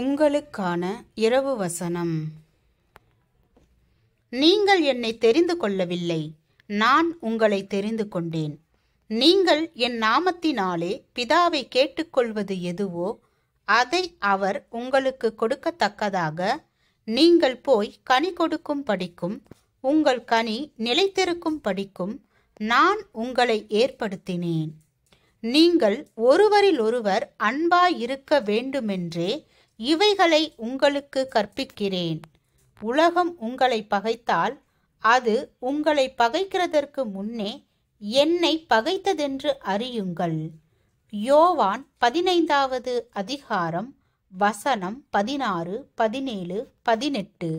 உங்களுக்கான இரவு வசனம் நீங்கள் என்னை தெரிந்து கொள்ளவில்லை நான் உங்களை தெரிந்து கொண்டேன் நீங்கள் என் நாமத்தினாலே பிதாவை கேட்டுக்கொள்வது எதுவோ அதை அவர் உங்களுக்கு கொடுக்கத்தக்கதாக நீங்கள் போய் கனி கொடுக்கும் படிக்கும் உங்கள் கனி நிலைத்திருக்கும் படிக்கும் நான் உங்களை ஏற்படுத்தினேன் நீங்கள் ஒருவரில் ஒருவர் அன்பாயிருக்க வேண்டுமென்றே இவைகளை உங்களுக்கு கற்பிக்கிறேன் உலகம் உங்களை பகைத்தால் அது உங்களை பகைக்கிறதற்கு முன்னே என்னை பகைத்ததென்று அறியுங்கள் யோவான் பதினைந்தாவது அதிகாரம் வசனம் பதினாறு பதினேழு பதினெட்டு